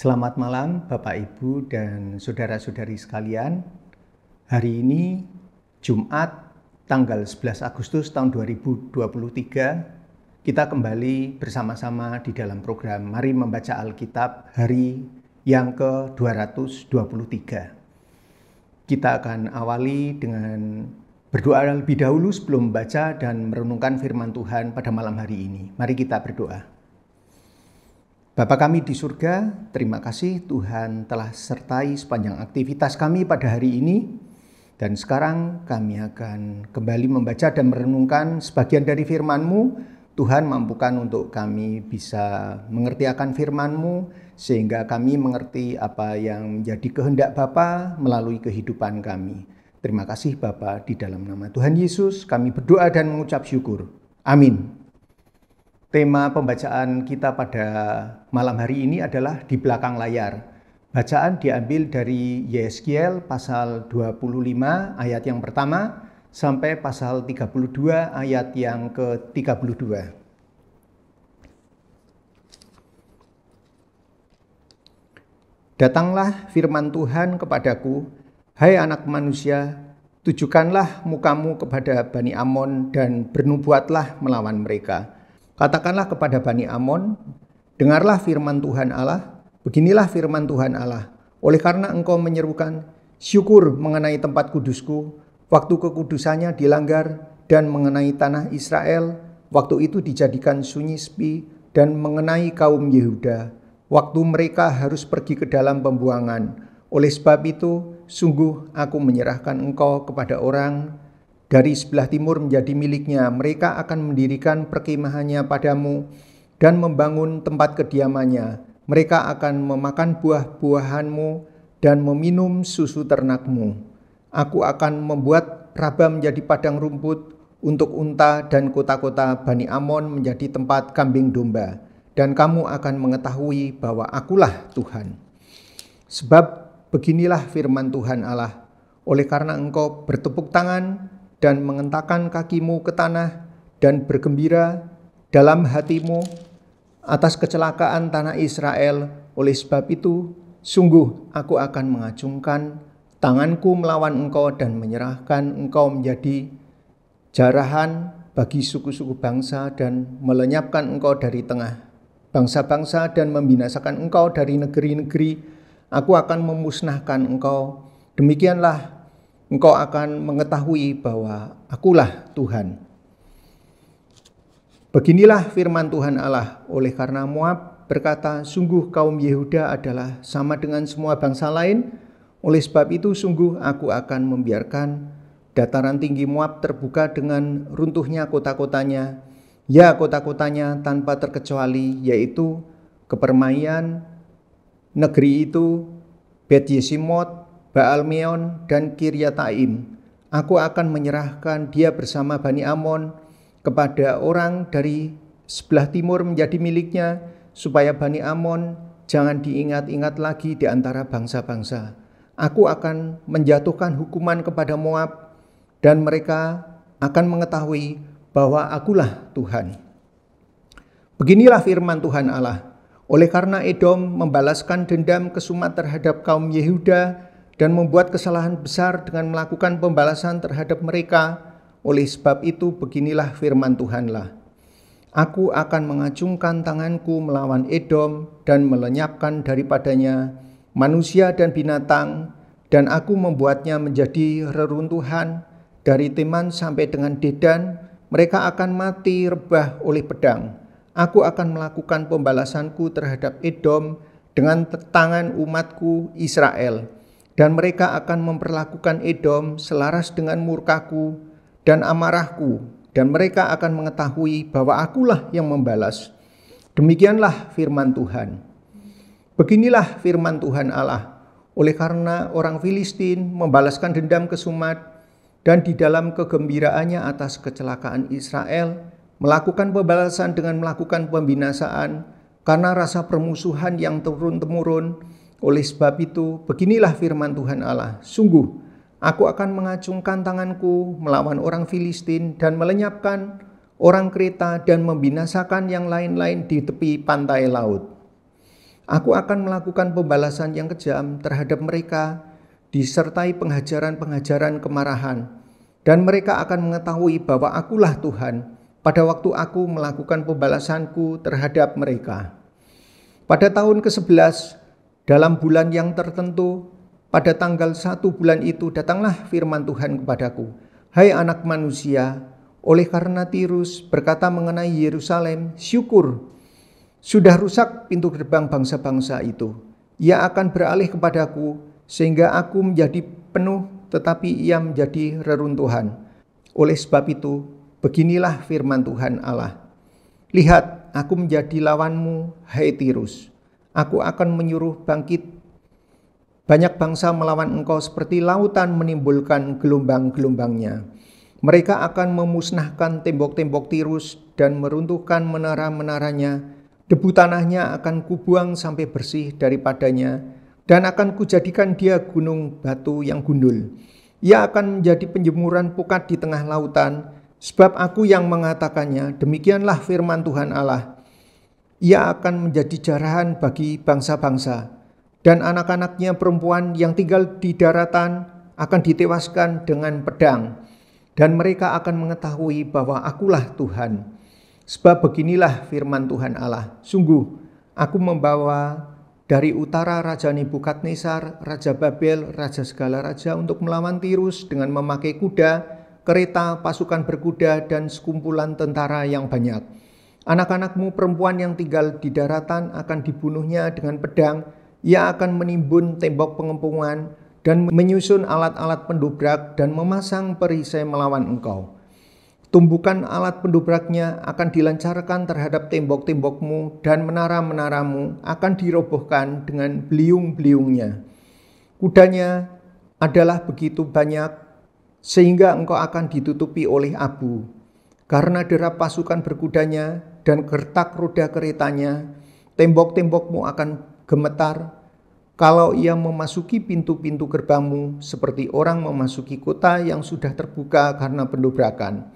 Selamat malam Bapak Ibu dan saudara-saudari sekalian. Hari ini Jumat tanggal 11 Agustus tahun 2023 kita kembali bersama-sama di dalam program Mari Membaca Alkitab hari yang ke-223. Kita akan awali dengan berdoa lebih dahulu sebelum membaca dan merenungkan firman Tuhan pada malam hari ini. Mari kita berdoa. Bapa kami di surga, terima kasih Tuhan telah sertai sepanjang aktivitas kami pada hari ini. Dan sekarang kami akan kembali membaca dan merenungkan sebagian dari firman-Mu. Tuhan mampukan untuk kami bisa mengerti akan firman-Mu sehingga kami mengerti apa yang menjadi kehendak Bapa melalui kehidupan kami. Terima kasih Bapa di dalam nama Tuhan Yesus kami berdoa dan mengucap syukur. Amin. Tema pembacaan kita pada malam hari ini adalah di belakang layar. Bacaan diambil dari Yeskiel pasal 25 ayat yang pertama sampai pasal 32 ayat yang ke-32. Datanglah firman Tuhan kepadaku, hai anak manusia, tujukanlah mukamu kepada Bani Amon dan bernubuatlah melawan mereka.' Katakanlah kepada Bani Amon, dengarlah firman Tuhan Allah, beginilah firman Tuhan Allah. Oleh karena engkau menyerukan, syukur mengenai tempat kudusku, waktu kekudusannya dilanggar, dan mengenai tanah Israel, waktu itu dijadikan sunyi sepi, dan mengenai kaum Yehuda, waktu mereka harus pergi ke dalam pembuangan. Oleh sebab itu, sungguh aku menyerahkan engkau kepada orang dari sebelah timur menjadi miliknya. Mereka akan mendirikan perkemahannya padamu dan membangun tempat kediamannya. Mereka akan memakan buah-buahanmu dan meminum susu ternakmu. Aku akan membuat Raba menjadi padang rumput untuk unta dan kota-kota Bani Amon menjadi tempat kambing domba. Dan kamu akan mengetahui bahwa akulah Tuhan. Sebab beginilah firman Tuhan Allah. Oleh karena engkau bertepuk tangan dan mengentakkan kakimu ke tanah dan bergembira dalam hatimu atas kecelakaan tanah Israel. Oleh sebab itu, sungguh aku akan mengacungkan tanganku melawan engkau dan menyerahkan engkau menjadi jarahan bagi suku-suku bangsa dan melenyapkan engkau dari tengah bangsa-bangsa dan membinasakan engkau dari negeri-negeri. Aku akan memusnahkan engkau. Demikianlah engkau akan mengetahui bahwa akulah Tuhan. Beginilah firman Tuhan Allah, oleh karena Moab berkata, sungguh kaum Yehuda adalah sama dengan semua bangsa lain, oleh sebab itu sungguh aku akan membiarkan dataran tinggi Moab terbuka dengan runtuhnya kota-kotanya, ya kota-kotanya tanpa terkecuali, yaitu kepermaian, negeri itu, Bet Yesimot, Baalmeon, dan Kiryataim. Aku akan menyerahkan dia bersama Bani Amon kepada orang dari sebelah timur menjadi miliknya, supaya Bani Amon jangan diingat-ingat lagi di antara bangsa-bangsa. Aku akan menjatuhkan hukuman kepada Moab, dan mereka akan mengetahui bahwa akulah Tuhan. Beginilah firman Tuhan Allah. Oleh karena Edom membalaskan dendam kesumat terhadap kaum Yehuda dan membuat kesalahan besar dengan melakukan pembalasan terhadap mereka. Oleh sebab itu, beginilah firman Tuhanlah. Aku akan mengacungkan tanganku melawan Edom dan melenyapkan daripadanya manusia dan binatang, dan aku membuatnya menjadi reruntuhan dari Teman sampai dengan Dedan. Mereka akan mati rebah oleh pedang. Aku akan melakukan pembalasanku terhadap Edom dengan tangan umatku Israel.' dan mereka akan memperlakukan Edom selaras dengan murkaku dan amarahku dan mereka akan mengetahui bahwa akulah yang membalas. Demikianlah firman Tuhan. Beginilah firman Tuhan Allah. Oleh karena orang Filistin membalaskan dendam ke Sumat dan di dalam kegembiraannya atas kecelakaan Israel melakukan pembalasan dengan melakukan pembinasaan karena rasa permusuhan yang turun-temurun oleh sebab itu, beginilah firman Tuhan Allah: "Sungguh, aku akan mengacungkan tanganku melawan orang Filistin dan melenyapkan orang Kreta dan membinasakan yang lain-lain di tepi pantai laut. Aku akan melakukan pembalasan yang kejam terhadap mereka, disertai penghajaran-penghajaran kemarahan, dan mereka akan mengetahui bahwa Akulah Tuhan pada waktu aku melakukan pembalasanku terhadap mereka." Pada tahun ke-11 dalam bulan yang tertentu, pada tanggal satu bulan itu datanglah firman Tuhan kepadaku. Hai anak manusia, oleh karena Tirus berkata mengenai Yerusalem, syukur sudah rusak pintu gerbang bangsa-bangsa itu. Ia akan beralih kepadaku sehingga aku menjadi penuh tetapi ia menjadi reruntuhan. Oleh sebab itu, beginilah firman Tuhan Allah. Lihat, aku menjadi lawanmu, hai Tirus Aku akan menyuruh bangkit banyak bangsa melawan engkau seperti lautan menimbulkan gelombang-gelombangnya. Mereka akan memusnahkan tembok-tembok tirus dan meruntuhkan menara-menaranya. Debu tanahnya akan kubuang sampai bersih daripadanya dan akan kujadikan dia gunung batu yang gundul. Ia akan menjadi penjemuran pukat di tengah lautan, sebab aku yang mengatakannya, demikianlah firman Tuhan Allah ia akan menjadi jarahan bagi bangsa-bangsa dan anak-anaknya perempuan yang tinggal di daratan akan ditewaskan dengan pedang dan mereka akan mengetahui bahwa akulah Tuhan. Sebab beginilah firman Tuhan Allah, sungguh aku membawa dari utara Raja Nebukadnezar, Raja Babel, Raja segala raja untuk melawan Tirus dengan memakai kuda, kereta, pasukan berkuda, dan sekumpulan tentara yang banyak.' Anak-anakmu perempuan yang tinggal di daratan akan dibunuhnya dengan pedang. Ia akan menimbun tembok pengepungan dan menyusun alat-alat pendobrak dan memasang perisai melawan engkau. Tumbukan alat pendobraknya akan dilancarkan terhadap tembok-tembokmu dan menara-menaramu akan dirobohkan dengan beliung-beliungnya. Kudanya adalah begitu banyak sehingga engkau akan ditutupi oleh abu. Karena derap pasukan berkudanya, dan gertak roda keretanya, tembok-tembokmu akan gemetar. Kalau ia memasuki pintu-pintu gerbangmu, seperti orang memasuki kota yang sudah terbuka karena pendobrakan.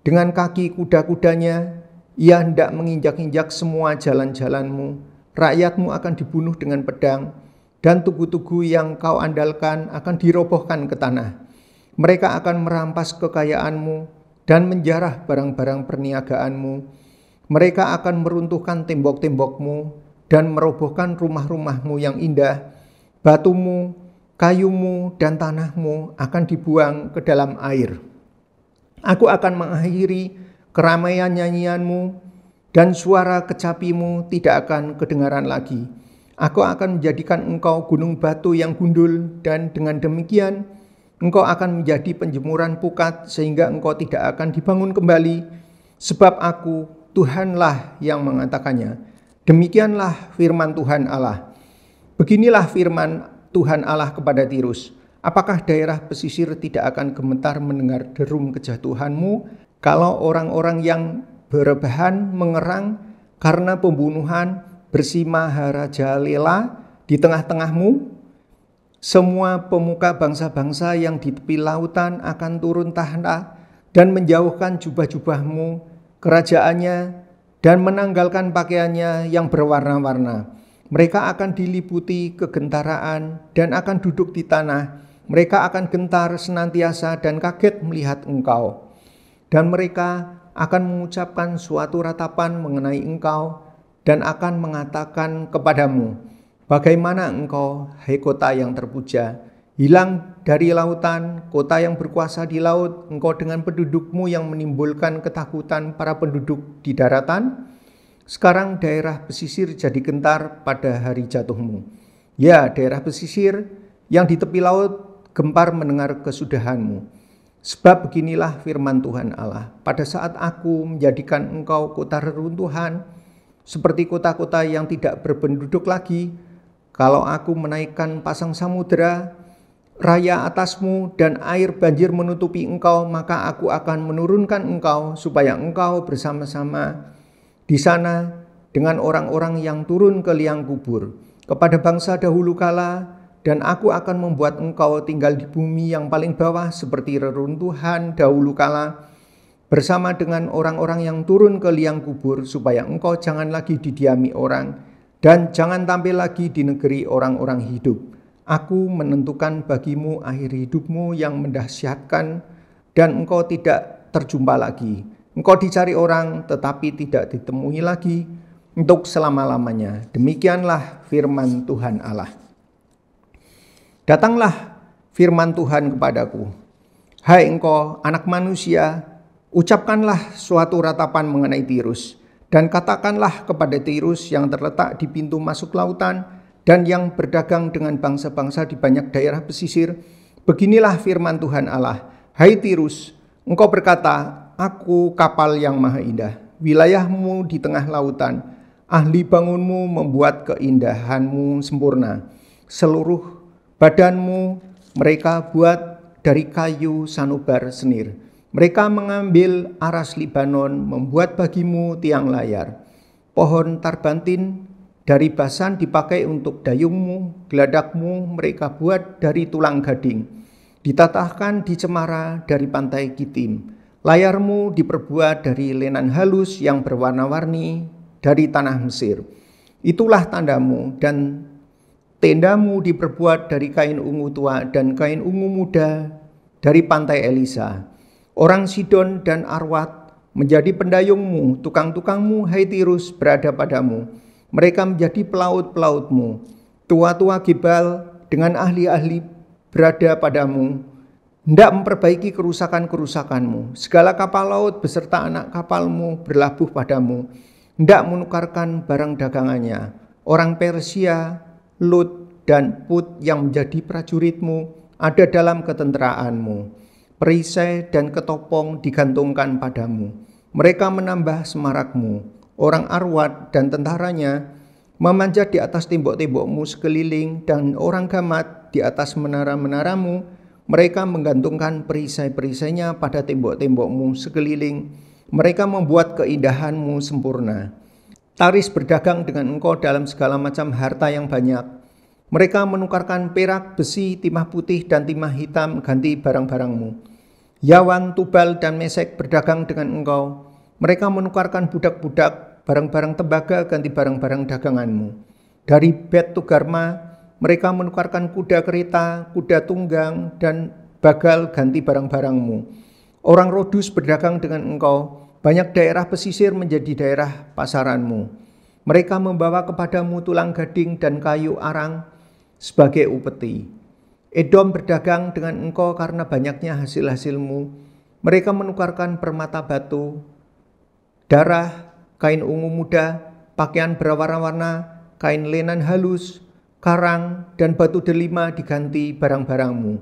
Dengan kaki kuda-kudanya, ia hendak menginjak-injak semua jalan-jalanmu. Rakyatmu akan dibunuh dengan pedang, dan tugu-tugu yang kau andalkan akan dirobohkan ke tanah. Mereka akan merampas kekayaanmu dan menjarah barang-barang perniagaanmu mereka akan meruntuhkan tembok-tembokmu dan merobohkan rumah-rumahmu yang indah. Batumu, kayumu, dan tanahmu akan dibuang ke dalam air. Aku akan mengakhiri keramaian nyanyianmu dan suara kecapimu tidak akan kedengaran lagi. Aku akan menjadikan engkau gunung batu yang gundul dan dengan demikian engkau akan menjadi penjemuran pukat sehingga engkau tidak akan dibangun kembali sebab aku Tuhanlah yang mengatakannya. Demikianlah firman Tuhan Allah. Beginilah firman Tuhan Allah kepada Tirus. Apakah daerah pesisir tidak akan gemetar mendengar derum kejatuhanmu kalau orang-orang yang berbahan mengerang karena pembunuhan Lela di tengah-tengahmu? Semua pemuka bangsa-bangsa yang di tepi lautan akan turun tahta dan menjauhkan jubah-jubahmu kerajaannya, dan menanggalkan pakaiannya yang berwarna-warna. Mereka akan diliputi kegentaraan dan akan duduk di tanah. Mereka akan gentar senantiasa dan kaget melihat engkau. Dan mereka akan mengucapkan suatu ratapan mengenai engkau dan akan mengatakan kepadamu, Bagaimana engkau, hai kota yang terpuja, Hilang dari lautan, kota yang berkuasa di laut, engkau dengan pendudukmu yang menimbulkan ketakutan para penduduk di daratan. Sekarang daerah pesisir jadi gentar pada hari jatuhmu. Ya, daerah pesisir yang di tepi laut gempar mendengar kesudahanmu. Sebab beginilah firman Tuhan Allah, pada saat aku menjadikan engkau kota reruntuhan, seperti kota-kota yang tidak berpenduduk lagi, kalau aku menaikkan pasang samudera, raya atasmu dan air banjir menutupi engkau, maka aku akan menurunkan engkau supaya engkau bersama-sama di sana dengan orang-orang yang turun ke liang kubur kepada bangsa dahulu kala dan aku akan membuat engkau tinggal di bumi yang paling bawah seperti reruntuhan dahulu kala bersama dengan orang-orang yang turun ke liang kubur supaya engkau jangan lagi didiami orang dan jangan tampil lagi di negeri orang-orang hidup Aku menentukan bagimu akhir hidupmu yang mendahsyatkan dan engkau tidak terjumpa lagi. Engkau dicari orang tetapi tidak ditemui lagi untuk selama-lamanya. Demikianlah firman Tuhan Allah. Datanglah firman Tuhan kepadaku. Hai engkau anak manusia, ucapkanlah suatu ratapan mengenai Tirus dan katakanlah kepada Tirus yang terletak di pintu masuk lautan, dan yang berdagang dengan bangsa-bangsa di banyak daerah pesisir, beginilah firman Tuhan Allah, Hai Tirus, engkau berkata, Aku kapal yang maha indah, wilayahmu di tengah lautan, ahli bangunmu membuat keindahanmu sempurna. Seluruh badanmu mereka buat dari kayu sanubar senir. Mereka mengambil aras Libanon, membuat bagimu tiang layar. Pohon tarbantin dari basan dipakai untuk dayungmu, geladakmu mereka buat dari tulang gading. Ditatahkan di cemara dari pantai Kitim. Layarmu diperbuat dari lenan halus yang berwarna-warni dari tanah Mesir. Itulah tandamu dan tendamu diperbuat dari kain ungu tua dan kain ungu muda dari pantai Elisa. Orang Sidon dan Arwat menjadi pendayungmu, tukang-tukangmu Haitirus berada padamu. Mereka menjadi pelaut-pelautmu, tua-tua Gibal dengan ahli-ahli berada padamu, hendak memperbaiki kerusakan-kerusakanmu. Segala kapal laut beserta anak kapalmu berlabuh padamu, hendak menukarkan barang dagangannya. Orang Persia, Lut, dan Put yang menjadi prajuritmu ada dalam ketenteraanmu. Perisai dan ketopong digantungkan padamu. Mereka menambah semarakmu orang Arwad dan tentaranya memanjat di atas tembok-tembokmu sekeliling dan orang gamat di atas menara-menaramu. Mereka menggantungkan perisai-perisainya pada tembok-tembokmu sekeliling. Mereka membuat keindahanmu sempurna. Taris berdagang dengan engkau dalam segala macam harta yang banyak. Mereka menukarkan perak, besi, timah putih, dan timah hitam ganti barang-barangmu. Yawan, Tubal, dan Mesek berdagang dengan engkau. Mereka menukarkan budak-budak, barang-barang tembaga ganti barang-barang daganganmu. Dari Bet Tugarma, mereka menukarkan kuda kereta, kuda tunggang, dan bagal ganti barang-barangmu. Orang Rodus berdagang dengan engkau, banyak daerah pesisir menjadi daerah pasaranmu. Mereka membawa kepadamu tulang gading dan kayu arang sebagai upeti. Edom berdagang dengan engkau karena banyaknya hasil-hasilmu. Mereka menukarkan permata batu, darah, kain ungu muda, pakaian berwarna-warna, kain lenan halus, karang, dan batu delima diganti barang-barangmu.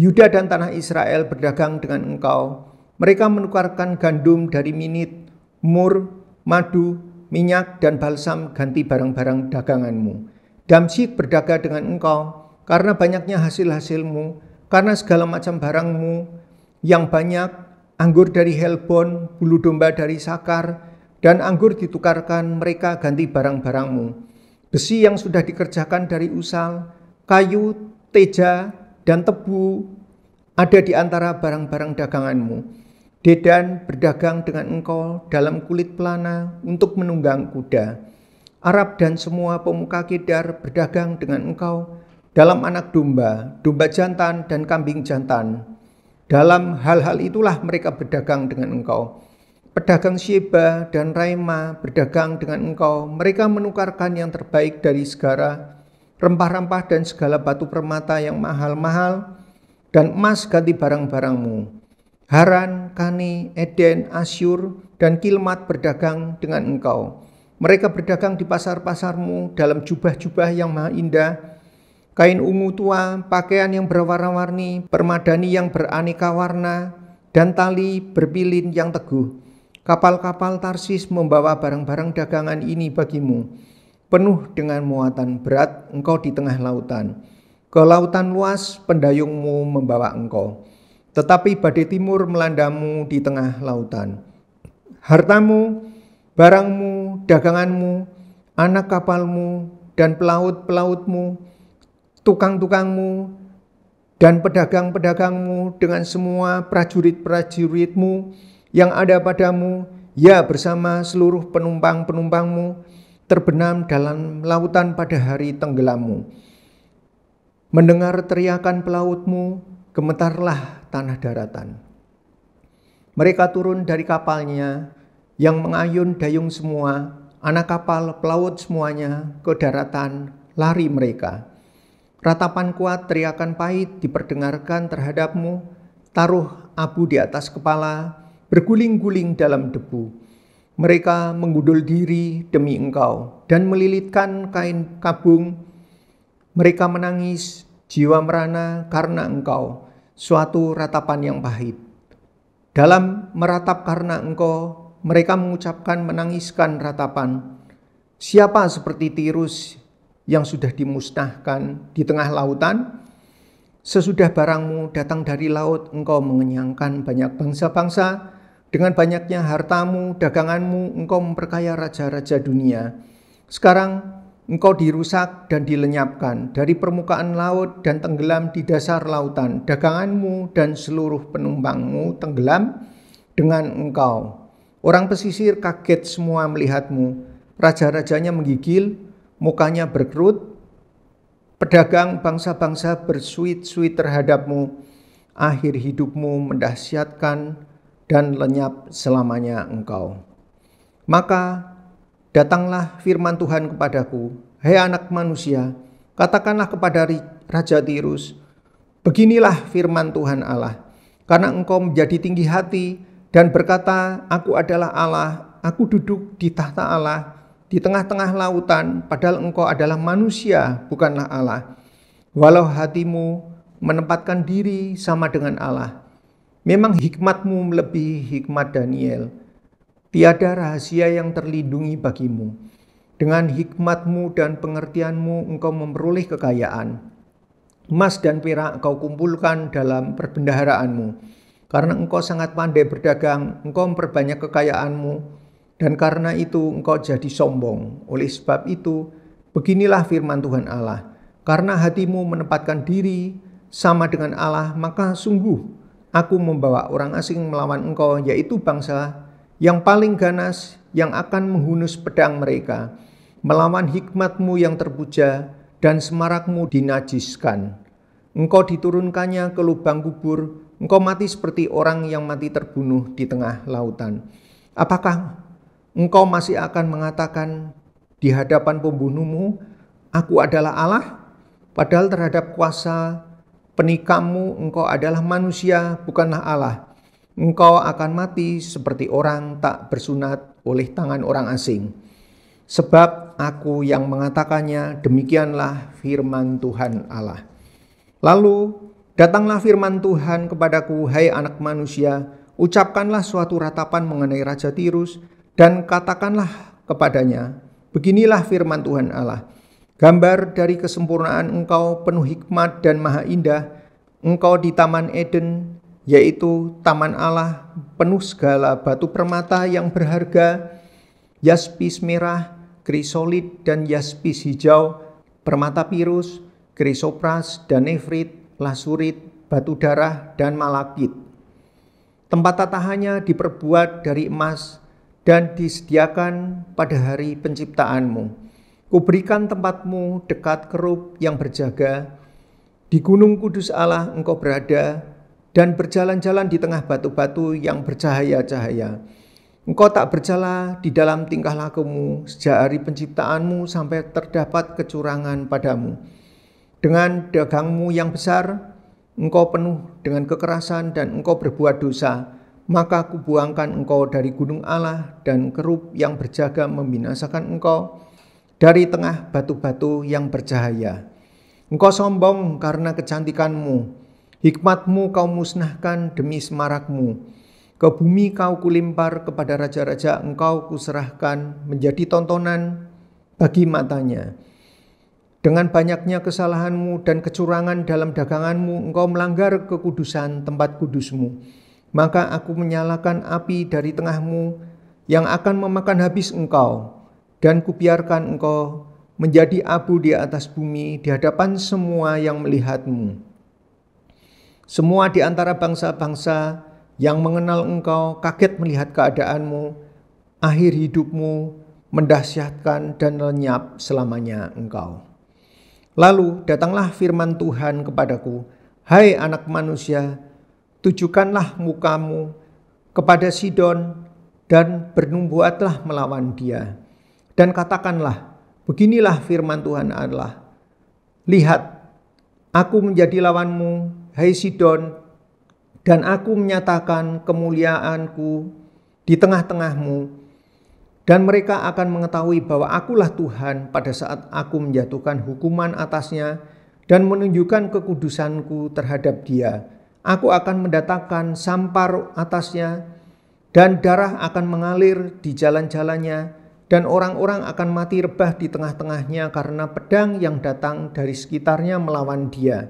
Yuda dan tanah Israel berdagang dengan engkau. Mereka menukarkan gandum dari minit, mur, madu, minyak, dan balsam ganti barang-barang daganganmu. Damsik berdagang dengan engkau, karena banyaknya hasil-hasilmu, karena segala macam barangmu yang banyak, anggur dari Helbon, bulu domba dari Sakar, dan anggur ditukarkan mereka ganti barang-barangmu. Besi yang sudah dikerjakan dari usal, kayu, teja, dan tebu ada di antara barang-barang daganganmu. Dedan berdagang dengan engkau dalam kulit pelana untuk menunggang kuda. Arab dan semua pemuka Kedar berdagang dengan engkau dalam anak domba, domba jantan, dan kambing jantan dalam hal-hal itulah mereka berdagang dengan engkau. Pedagang Sheba dan Raima berdagang dengan engkau. Mereka menukarkan yang terbaik dari segala rempah-rempah dan segala batu permata yang mahal-mahal dan emas ganti barang-barangmu. Haran, Kani, Eden, Asyur, dan Kilmat berdagang dengan engkau. Mereka berdagang di pasar-pasarmu dalam jubah-jubah yang maha indah, kain ungu tua, pakaian yang berwarna-warni, permadani yang beraneka warna, dan tali berpilin yang teguh. Kapal-kapal Tarsis membawa barang-barang dagangan ini bagimu. Penuh dengan muatan berat, engkau di tengah lautan. Ke lautan luas, pendayungmu membawa engkau. Tetapi badai timur melandamu di tengah lautan. Hartamu, barangmu, daganganmu, anak kapalmu, dan pelaut-pelautmu, tukang-tukangmu, dan pedagang-pedagangmu dengan semua prajurit-prajuritmu yang ada padamu, ya bersama seluruh penumpang-penumpangmu terbenam dalam lautan pada hari tenggelammu. Mendengar teriakan pelautmu, gemetarlah tanah daratan. Mereka turun dari kapalnya yang mengayun dayung semua, anak kapal, pelaut semuanya ke daratan, lari mereka.' Ratapan kuat, teriakan pahit diperdengarkan terhadapmu, taruh abu di atas kepala, berguling-guling dalam debu. Mereka menggundul diri demi engkau dan melilitkan kain kabung. Mereka menangis, jiwa merana karena engkau, suatu ratapan yang pahit. Dalam meratap karena engkau, mereka mengucapkan menangiskan ratapan. Siapa seperti tirus yang sudah dimusnahkan di tengah lautan. Sesudah barangmu datang dari laut, engkau mengenyangkan banyak bangsa-bangsa. Dengan banyaknya hartamu, daganganmu, engkau memperkaya raja-raja dunia. Sekarang engkau dirusak dan dilenyapkan dari permukaan laut dan tenggelam di dasar lautan. Daganganmu dan seluruh penumpangmu tenggelam dengan engkau. Orang pesisir kaget semua melihatmu. Raja-rajanya menggigil, mukanya berkerut, pedagang bangsa-bangsa bersuit-suit terhadapmu, akhir hidupmu mendahsyatkan dan lenyap selamanya engkau. Maka datanglah firman Tuhan kepadaku, hei anak manusia, katakanlah kepada Raja Tirus, beginilah firman Tuhan Allah, karena engkau menjadi tinggi hati dan berkata, aku adalah Allah, aku duduk di tahta Allah, di tengah-tengah lautan, padahal engkau adalah manusia, bukanlah Allah. Walau hatimu menempatkan diri sama dengan Allah, memang hikmatmu melebihi hikmat Daniel. Tiada rahasia yang terlindungi bagimu. Dengan hikmatmu dan pengertianmu engkau memperoleh kekayaan. Emas dan perak engkau kumpulkan dalam perbendaharaanmu. Karena engkau sangat pandai berdagang, engkau memperbanyak kekayaanmu, dan karena itu engkau jadi sombong. Oleh sebab itu, beginilah firman Tuhan Allah. Karena hatimu menempatkan diri sama dengan Allah, maka sungguh aku membawa orang asing melawan engkau, yaitu bangsa yang paling ganas yang akan menghunus pedang mereka, melawan hikmatmu yang terpuja dan semarakmu dinajiskan. Engkau diturunkannya ke lubang kubur, engkau mati seperti orang yang mati terbunuh di tengah lautan. Apakah engkau masih akan mengatakan di hadapan pembunuhmu, aku adalah Allah, padahal terhadap kuasa penikammu, engkau adalah manusia, bukanlah Allah. Engkau akan mati seperti orang tak bersunat oleh tangan orang asing. Sebab aku yang mengatakannya, demikianlah firman Tuhan Allah. Lalu datanglah firman Tuhan kepadaku, hai anak manusia, ucapkanlah suatu ratapan mengenai Raja Tirus, dan katakanlah kepadanya, beginilah firman Tuhan Allah. Gambar dari kesempurnaan engkau penuh hikmat dan maha indah, engkau di Taman Eden, yaitu Taman Allah penuh segala batu permata yang berharga, yaspis merah, krisolit dan yaspis hijau, permata pirus, krisopras dan nefrit, lasurit, batu darah dan malakit. Tempat tatahannya diperbuat dari emas, dan disediakan pada hari penciptaanmu. Kuberikan tempatmu dekat kerub yang berjaga, di gunung kudus Allah engkau berada, dan berjalan-jalan di tengah batu-batu yang bercahaya-cahaya. Engkau tak bercela di dalam tingkah lakumu sejak hari penciptaanmu sampai terdapat kecurangan padamu. Dengan dagangmu yang besar, engkau penuh dengan kekerasan dan engkau berbuat dosa maka kubuangkan engkau dari gunung Allah dan kerup yang berjaga membinasakan engkau dari tengah batu-batu yang bercahaya. Engkau sombong karena kecantikanmu, hikmatmu kau musnahkan demi semarakmu. Ke bumi kau kulimpar kepada raja-raja engkau kuserahkan menjadi tontonan bagi matanya. Dengan banyaknya kesalahanmu dan kecurangan dalam daganganmu, engkau melanggar kekudusan tempat kudusmu maka aku menyalakan api dari tengahmu yang akan memakan habis engkau, dan kubiarkan engkau menjadi abu di atas bumi di hadapan semua yang melihatmu. Semua di antara bangsa-bangsa yang mengenal engkau kaget melihat keadaanmu, akhir hidupmu mendahsyatkan dan lenyap selamanya engkau. Lalu datanglah firman Tuhan kepadaku, Hai anak manusia, Tujukanlah mukamu kepada Sidon dan bernubuatlah melawan dia. Dan katakanlah, beginilah firman Tuhan Allah. Lihat, aku menjadi lawanmu, hai Sidon, dan aku menyatakan kemuliaanku di tengah-tengahmu dan mereka akan mengetahui bahwa akulah Tuhan pada saat aku menjatuhkan hukuman atasnya dan menunjukkan kekudusanku terhadap dia Aku akan mendatangkan sampar atasnya dan darah akan mengalir di jalan-jalannya dan orang-orang akan mati rebah di tengah-tengahnya karena pedang yang datang dari sekitarnya melawan dia.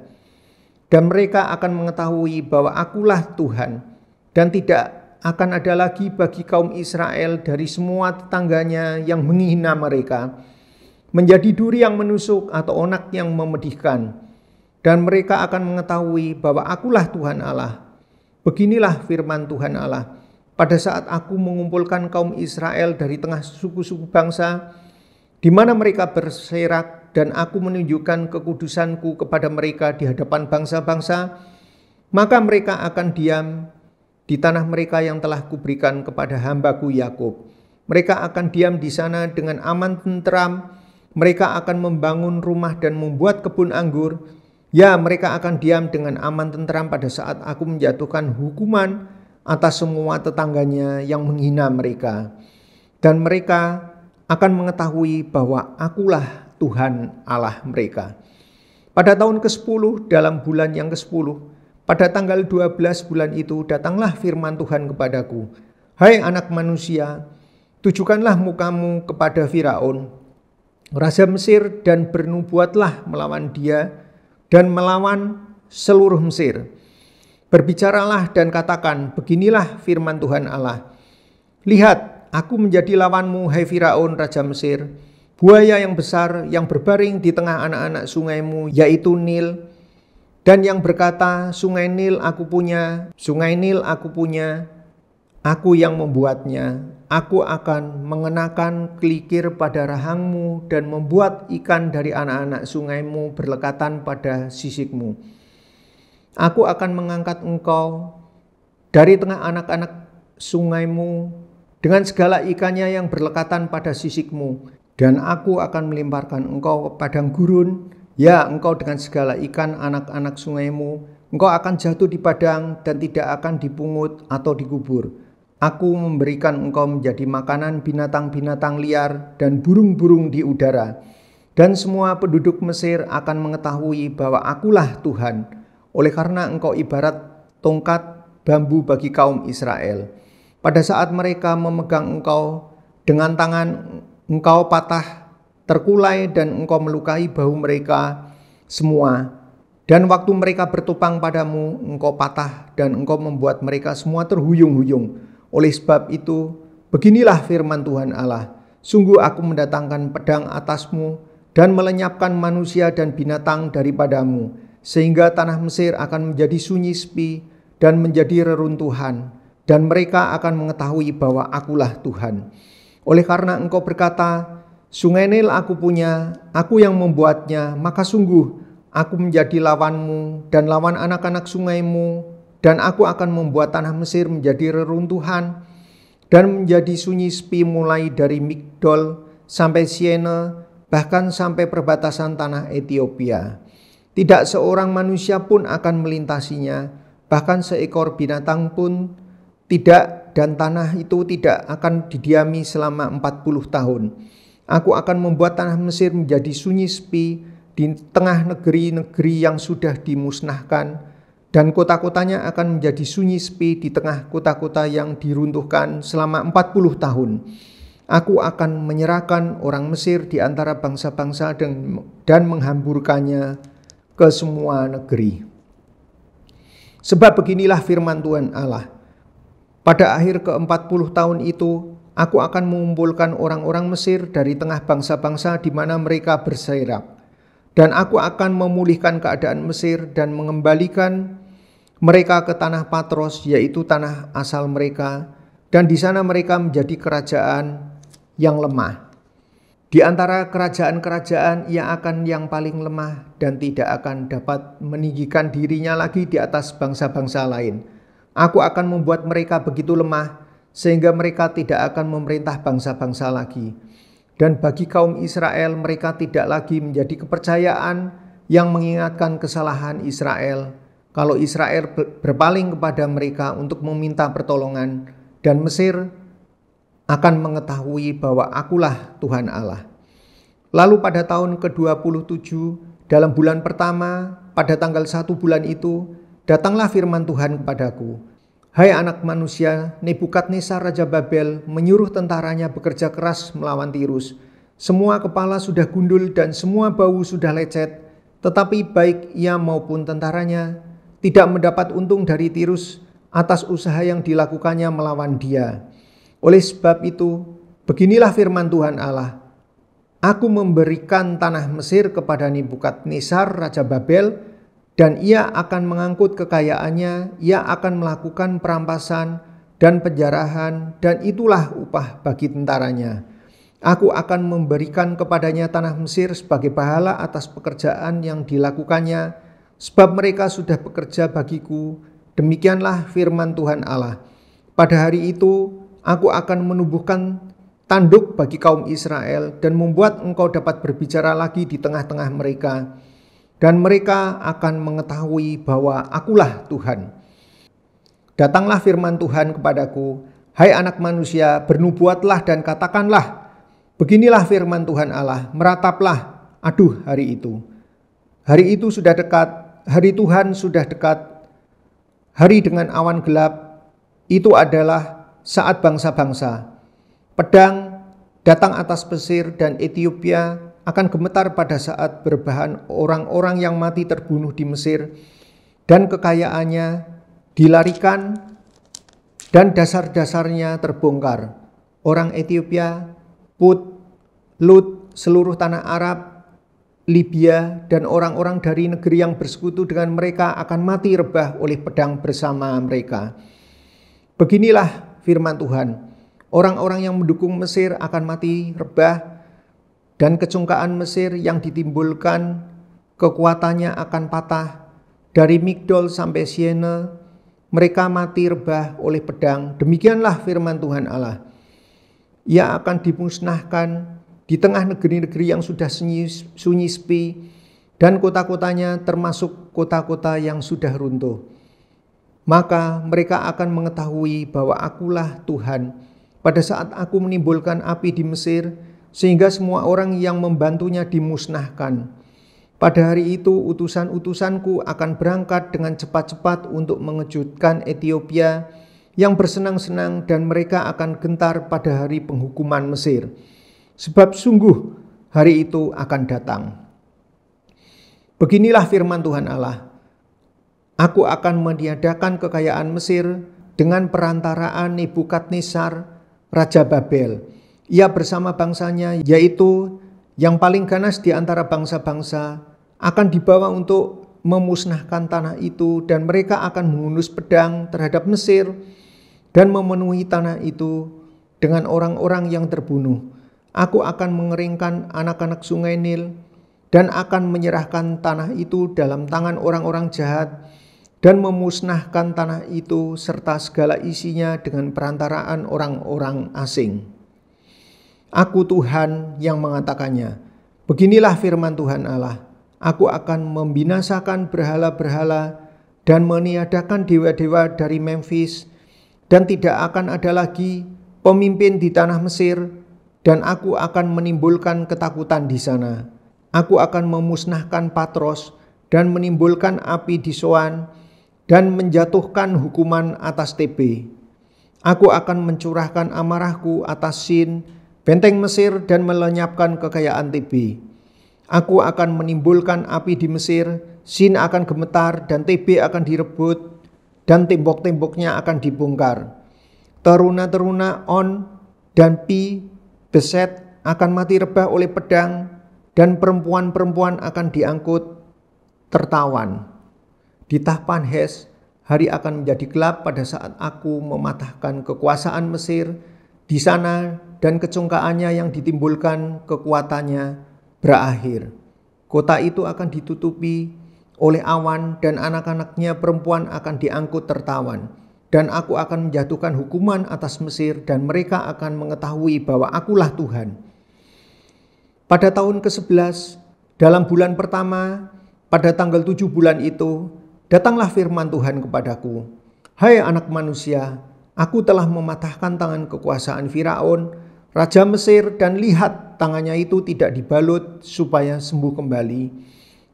Dan mereka akan mengetahui bahwa akulah Tuhan dan tidak akan ada lagi bagi kaum Israel dari semua tetangganya yang menghina mereka, menjadi duri yang menusuk atau onak yang memedihkan dan mereka akan mengetahui bahwa akulah Tuhan Allah. Beginilah firman Tuhan Allah. Pada saat aku mengumpulkan kaum Israel dari tengah suku-suku bangsa, di mana mereka berserak dan aku menunjukkan kekudusanku kepada mereka di hadapan bangsa-bangsa, maka mereka akan diam di tanah mereka yang telah kuberikan kepada hambaku Yakub. Mereka akan diam di sana dengan aman tentram, mereka akan membangun rumah dan membuat kebun anggur, Ya, mereka akan diam dengan aman tentram pada saat aku menjatuhkan hukuman atas semua tetangganya yang menghina mereka. Dan mereka akan mengetahui bahwa akulah Tuhan Allah mereka. Pada tahun ke-10 dalam bulan yang ke-10, pada tanggal 12 bulan itu datanglah firman Tuhan kepadaku. Hai anak manusia, tujukanlah mukamu kepada Firaun, Raja Mesir dan bernubuatlah melawan dia dan melawan seluruh Mesir. Berbicaralah dan katakan, beginilah firman Tuhan Allah. Lihat, aku menjadi lawanmu, hai Firaun, Raja Mesir. Buaya yang besar yang berbaring di tengah anak-anak sungaimu, yaitu Nil. Dan yang berkata, sungai Nil aku punya, sungai Nil aku punya, aku yang membuatnya, Aku akan mengenakan kelikir pada rahangmu dan membuat ikan dari anak-anak sungaimu berlekatan pada sisikmu. Aku akan mengangkat engkau dari tengah anak-anak sungaimu dengan segala ikannya yang berlekatan pada sisikmu. Dan aku akan melimparkan engkau ke padang gurun, ya engkau dengan segala ikan anak-anak sungaimu. Engkau akan jatuh di padang dan tidak akan dipungut atau dikubur Aku memberikan engkau menjadi makanan binatang-binatang liar dan burung-burung di udara. Dan semua penduduk Mesir akan mengetahui bahwa akulah Tuhan. Oleh karena engkau ibarat tongkat bambu bagi kaum Israel. Pada saat mereka memegang engkau dengan tangan engkau patah terkulai dan engkau melukai bahu mereka semua. Dan waktu mereka bertopang padamu, engkau patah dan engkau membuat mereka semua terhuyung-huyung oleh sebab itu, beginilah firman Tuhan Allah. Sungguh aku mendatangkan pedang atasmu dan melenyapkan manusia dan binatang daripadamu, sehingga tanah Mesir akan menjadi sunyi sepi dan menjadi reruntuhan, dan mereka akan mengetahui bahwa akulah Tuhan. Oleh karena engkau berkata, Sungai Nil aku punya, aku yang membuatnya, maka sungguh aku menjadi lawanmu dan lawan anak-anak sungaimu dan aku akan membuat tanah Mesir menjadi reruntuhan dan menjadi sunyi sepi mulai dari Migdol sampai Siena bahkan sampai perbatasan tanah Ethiopia. Tidak seorang manusia pun akan melintasinya, bahkan seekor binatang pun tidak dan tanah itu tidak akan didiami selama 40 tahun. Aku akan membuat tanah Mesir menjadi sunyi sepi di tengah negeri-negeri yang sudah dimusnahkan dan kota-kotanya akan menjadi sunyi sepi di tengah kota-kota yang diruntuhkan selama 40 tahun. Aku akan menyerahkan orang Mesir di antara bangsa-bangsa dan, dan menghamburkannya ke semua negeri. Sebab beginilah firman Tuhan Allah. Pada akhir ke-40 tahun itu, aku akan mengumpulkan orang-orang Mesir dari tengah bangsa-bangsa di mana mereka berserak. Dan aku akan memulihkan keadaan Mesir dan mengembalikan mereka ke tanah Patros, yaitu tanah asal mereka, dan di sana mereka menjadi kerajaan yang lemah. Di antara kerajaan-kerajaan, ia akan yang paling lemah dan tidak akan dapat meninggikan dirinya lagi di atas bangsa-bangsa lain. Aku akan membuat mereka begitu lemah sehingga mereka tidak akan memerintah bangsa-bangsa lagi. Dan bagi kaum Israel, mereka tidak lagi menjadi kepercayaan yang mengingatkan kesalahan Israel kalau Israel berpaling kepada mereka untuk meminta pertolongan dan Mesir akan mengetahui bahwa akulah Tuhan Allah. Lalu pada tahun ke-27 dalam bulan pertama pada tanggal satu bulan itu datanglah firman Tuhan kepadaku. Hai anak manusia, Nebukadnezar Raja Babel menyuruh tentaranya bekerja keras melawan Tirus. Semua kepala sudah gundul dan semua bau sudah lecet, tetapi baik ia maupun tentaranya tidak mendapat untung dari Tirus atas usaha yang dilakukannya melawan dia. Oleh sebab itu, beginilah firman Tuhan Allah. Aku memberikan tanah Mesir kepada Nisar, Raja Babel, dan ia akan mengangkut kekayaannya, ia akan melakukan perampasan dan penjarahan, dan itulah upah bagi tentaranya.' Aku akan memberikan kepadanya tanah Mesir sebagai pahala atas pekerjaan yang dilakukannya sebab mereka sudah bekerja bagiku. Demikianlah firman Tuhan Allah. Pada hari itu aku akan menubuhkan tanduk bagi kaum Israel dan membuat engkau dapat berbicara lagi di tengah-tengah mereka dan mereka akan mengetahui bahwa akulah Tuhan. Datanglah firman Tuhan kepadaku, hai anak manusia, bernubuatlah dan katakanlah, beginilah firman Tuhan Allah, merataplah, aduh hari itu. Hari itu sudah dekat, hari Tuhan sudah dekat, hari dengan awan gelap itu adalah saat bangsa-bangsa. Pedang datang atas Mesir dan Ethiopia akan gemetar pada saat berbahan orang-orang yang mati terbunuh di Mesir dan kekayaannya dilarikan dan dasar-dasarnya terbongkar. Orang Ethiopia, Put, Lut, seluruh tanah Arab Libya dan orang-orang dari negeri yang bersekutu dengan mereka akan mati rebah oleh pedang bersama mereka. Beginilah firman Tuhan. Orang-orang yang mendukung Mesir akan mati rebah dan kecungkaan Mesir yang ditimbulkan kekuatannya akan patah dari Migdol sampai Siena mereka mati rebah oleh pedang. Demikianlah firman Tuhan Allah. Ia akan dimusnahkan di tengah negeri-negeri yang sudah sunyi, sunyi sepi dan kota-kotanya termasuk kota-kota yang sudah runtuh. Maka mereka akan mengetahui bahwa akulah Tuhan pada saat aku menimbulkan api di Mesir sehingga semua orang yang membantunya dimusnahkan. Pada hari itu utusan-utusanku akan berangkat dengan cepat-cepat untuk mengejutkan Ethiopia yang bersenang-senang dan mereka akan gentar pada hari penghukuman Mesir.' sebab sungguh hari itu akan datang. Beginilah firman Tuhan Allah. Aku akan meniadakan kekayaan Mesir dengan perantaraan Nebukadnezar, Raja Babel. Ia bersama bangsanya, yaitu yang paling ganas di antara bangsa-bangsa, akan dibawa untuk memusnahkan tanah itu dan mereka akan mengunus pedang terhadap Mesir dan memenuhi tanah itu dengan orang-orang yang terbunuh Aku akan mengeringkan anak-anak sungai Nil dan akan menyerahkan tanah itu dalam tangan orang-orang jahat dan memusnahkan tanah itu serta segala isinya dengan perantaraan orang-orang asing. Aku Tuhan yang mengatakannya. Beginilah firman Tuhan Allah. Aku akan membinasakan berhala-berhala dan meniadakan dewa-dewa dari Memphis dan tidak akan ada lagi pemimpin di tanah Mesir dan aku akan menimbulkan ketakutan di sana. Aku akan memusnahkan Patros dan menimbulkan api di Soan dan menjatuhkan hukuman atas TB. Aku akan mencurahkan amarahku atas Sin, benteng Mesir dan melenyapkan kekayaan TB. Aku akan menimbulkan api di Mesir, Sin akan gemetar dan TB akan direbut dan tembok-temboknya akan dibongkar. Teruna-teruna On dan Pi beset akan mati rebah oleh pedang, dan perempuan-perempuan akan diangkut tertawan. Di Tahpan Hes, hari akan menjadi gelap pada saat aku mematahkan kekuasaan Mesir. Di sana dan kecongkaannya yang ditimbulkan kekuatannya berakhir. Kota itu akan ditutupi oleh awan dan anak-anaknya perempuan akan diangkut tertawan dan aku akan menjatuhkan hukuman atas Mesir dan mereka akan mengetahui bahwa akulah Tuhan. Pada tahun ke-11, dalam bulan pertama, pada tanggal 7 bulan itu, datanglah firman Tuhan kepadaku. Hai anak manusia, aku telah mematahkan tangan kekuasaan Firaun, Raja Mesir, dan lihat tangannya itu tidak dibalut supaya sembuh kembali.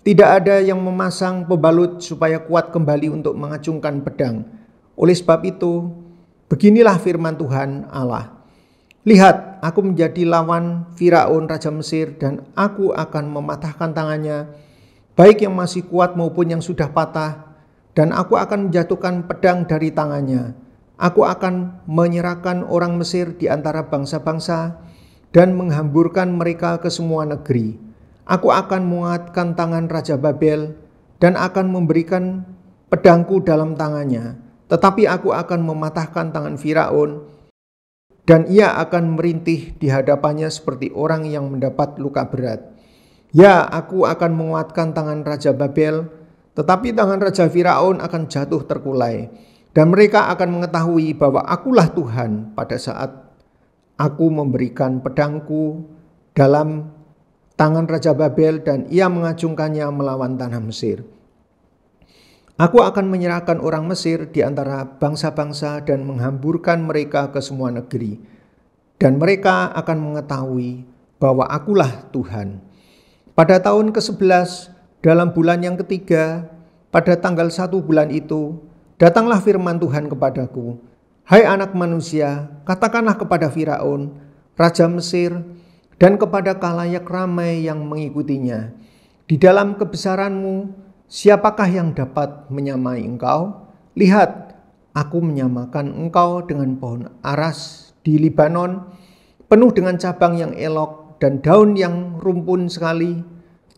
Tidak ada yang memasang pebalut supaya kuat kembali untuk mengacungkan pedang.' Oleh sebab itu, beginilah firman Tuhan Allah. Lihat, aku menjadi lawan Firaun Raja Mesir dan aku akan mematahkan tangannya, baik yang masih kuat maupun yang sudah patah, dan aku akan menjatuhkan pedang dari tangannya. Aku akan menyerahkan orang Mesir di antara bangsa-bangsa dan menghamburkan mereka ke semua negeri. Aku akan menguatkan tangan Raja Babel dan akan memberikan pedangku dalam tangannya tetapi aku akan mematahkan tangan Firaun, dan ia akan merintih di hadapannya seperti orang yang mendapat luka berat. Ya, aku akan menguatkan tangan Raja Babel, tetapi tangan Raja Firaun akan jatuh terkulai. Dan mereka akan mengetahui bahwa akulah Tuhan pada saat aku memberikan pedangku dalam tangan Raja Babel dan ia mengacungkannya melawan tanah Mesir.' Aku akan menyerahkan orang Mesir di antara bangsa-bangsa dan menghamburkan mereka ke semua negeri. Dan mereka akan mengetahui bahwa akulah Tuhan. Pada tahun ke-11, dalam bulan yang ketiga, pada tanggal satu bulan itu, datanglah firman Tuhan kepadaku. Hai anak manusia, katakanlah kepada Firaun, Raja Mesir, dan kepada kalayak ramai yang mengikutinya. Di dalam kebesaranmu, Siapakah yang dapat menyamai engkau? Lihat, aku menyamakan engkau dengan pohon aras di Libanon, penuh dengan cabang yang elok dan daun yang rumpun sekali.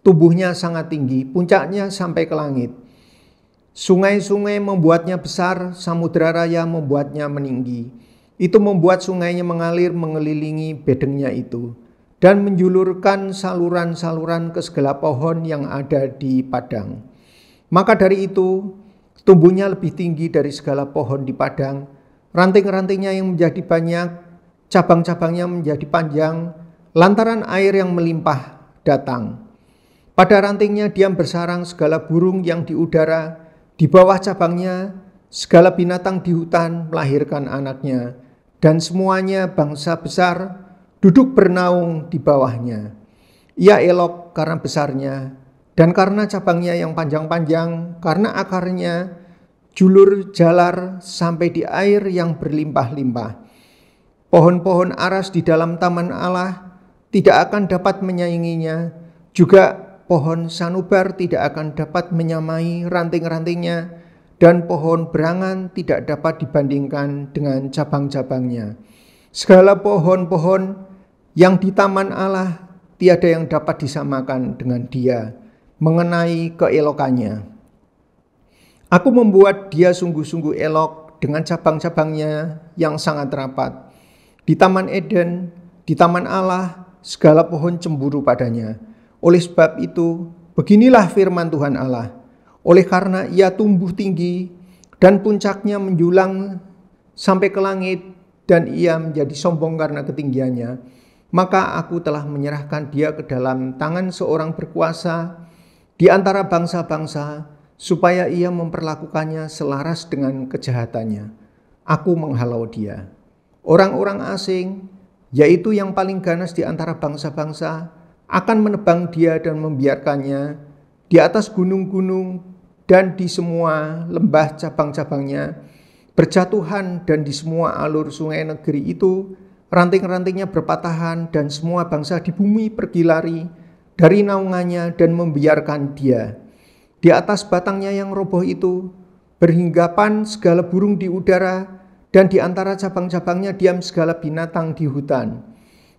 Tubuhnya sangat tinggi, puncaknya sampai ke langit. Sungai-sungai membuatnya besar, samudera raya membuatnya meninggi. Itu membuat sungainya mengalir mengelilingi bedengnya itu dan menjulurkan saluran-saluran ke segala pohon yang ada di padang. Maka dari itu, tumbuhnya lebih tinggi dari segala pohon di padang, ranting-rantingnya yang menjadi banyak, cabang-cabangnya menjadi panjang, lantaran air yang melimpah datang. Pada rantingnya diam bersarang segala burung yang di udara, di bawah cabangnya segala binatang di hutan melahirkan anaknya, dan semuanya bangsa besar duduk bernaung di bawahnya. Ia elok karena besarnya, dan karena cabangnya yang panjang-panjang, karena akarnya julur jalar sampai di air yang berlimpah-limpah. Pohon-pohon aras di dalam taman Allah tidak akan dapat menyainginya, juga pohon sanubar tidak akan dapat menyamai ranting-rantingnya, dan pohon berangan tidak dapat dibandingkan dengan cabang-cabangnya. Segala pohon-pohon yang di taman Allah tiada yang dapat disamakan dengan dia mengenai keelokannya. Aku membuat dia sungguh-sungguh elok dengan cabang-cabangnya yang sangat rapat. Di Taman Eden, di Taman Allah, segala pohon cemburu padanya. Oleh sebab itu, beginilah firman Tuhan Allah. Oleh karena ia tumbuh tinggi dan puncaknya menjulang sampai ke langit dan ia menjadi sombong karena ketinggiannya, maka aku telah menyerahkan dia ke dalam tangan seorang berkuasa di antara bangsa-bangsa, supaya ia memperlakukannya selaras dengan kejahatannya. Aku menghalau dia. Orang-orang asing, yaitu yang paling ganas di antara bangsa-bangsa, akan menebang dia dan membiarkannya di atas gunung-gunung dan di semua lembah cabang-cabangnya, berjatuhan dan di semua alur sungai negeri itu, ranting-rantingnya berpatahan dan semua bangsa di bumi pergi lari, dari naungannya dan membiarkan dia. Di atas batangnya yang roboh itu berhinggapan segala burung di udara dan di antara cabang-cabangnya diam segala binatang di hutan.